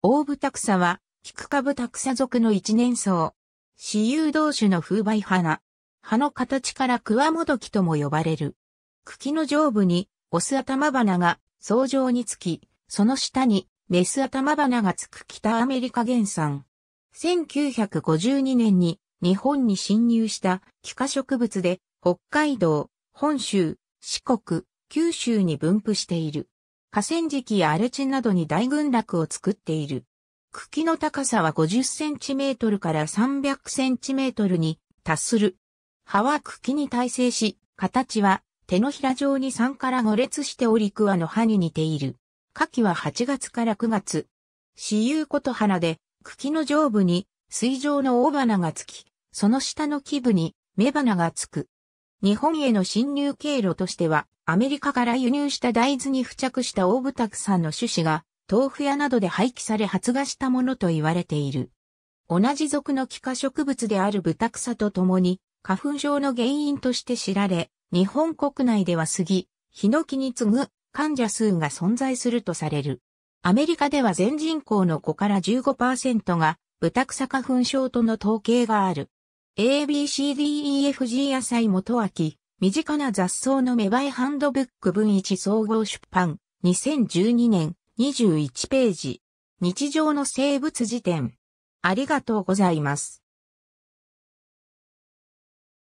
オタクサは、キクカブタクサ属の一年草。私有同種の風媒花。葉の形からクワモドキとも呼ばれる。茎の上部に、オス頭花が層状につき、その下に、メス頭花がつく北アメリカ原産。1952年に日本に侵入したキカ植物で、北海道、本州、四国、九州に分布している。河川敷や荒地などに大群落を作っている。茎の高さは50センチメートルから300センチメートルに達する。葉は茎に耐性し、形は手のひら状に3から5列しており桑の葉に似ている。夏季は8月から9月。私有こと花で茎の上部に水上の大花がつき、その下の基部に雌花がつく。日本への侵入経路としてはアメリカから輸入した大豆に付着した大ブタクサの種子が、豆腐屋などで廃棄され発芽したものと言われている。同じ属の気化植物であるブタクサと共に、花粉症の原因として知られ、日本国内では杉、ヒノキに次ぐ患者数が存在するとされる。アメリカでは全人口の5から15%が、ブタクサ花粉症との統計がある。ABCDEFG 野菜元秋。身近な雑草の芽生えハンドブック文一総合出版、2012年、21ページ。日常の生物辞典。ありがとうございます。